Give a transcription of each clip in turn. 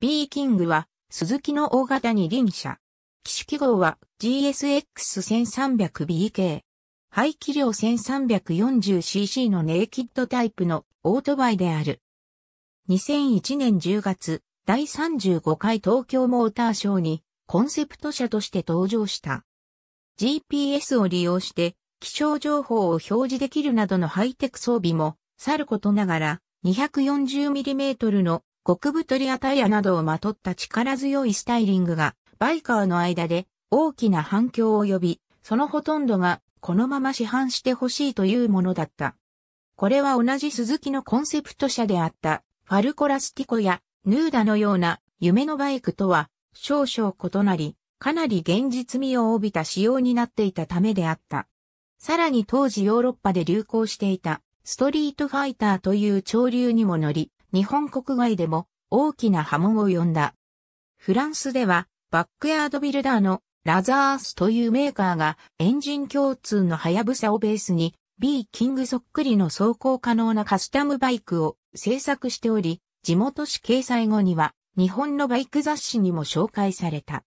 B キングは、スズキの大型二輪車。機種記号は GSX1300BK。排気量 1340cc のネイキッドタイプのオートバイである。2001年10月、第35回東京モーターショーにコンセプト車として登場した。GPS を利用して気象情報を表示できるなどのハイテク装備もさることながら 240mm の極太リアタイヤなどをまとった力強いスタイリングが、バイカーの間で大きな反響を呼び、そのほとんどがこのまま市販してほしいというものだった。これは同じ鈴木のコンセプト車であったファルコラスティコやヌーダのような夢のバイクとは少々異なり、かなり現実味を帯びた仕様になっていたためであった。さらに当時ヨーロッパで流行していたストリートファイターという潮流にも乗り、日本国外でも大きな波紋を呼んだ。フランスではバックヤードビルダーのラザースというメーカーがエンジン共通のハヤブサをベースに B キングそっくりの走行可能なカスタムバイクを製作しており、地元紙掲載後には日本のバイク雑誌にも紹介された。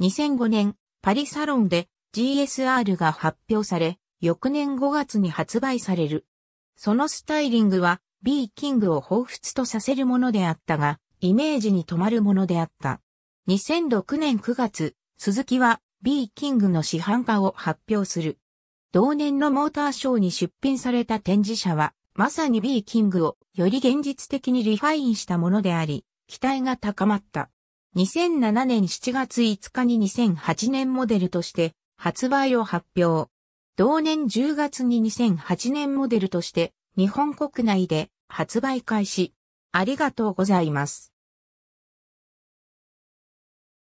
2005年パリサロンで GSR が発表され、翌年5月に発売される。そのスタイリングは B キングを彷彿とさせるものであったが、イメージに止まるものであった。2006年9月、鈴木は B キングの市販化を発表する。同年のモーターショーに出品された展示車は、まさに B キングをより現実的にリファインしたものであり、期待が高まった。2007年7月5日に2008年モデルとして発売を発表。同年10月に2008年モデルとして日本国内で発売開始。ありがとうございます。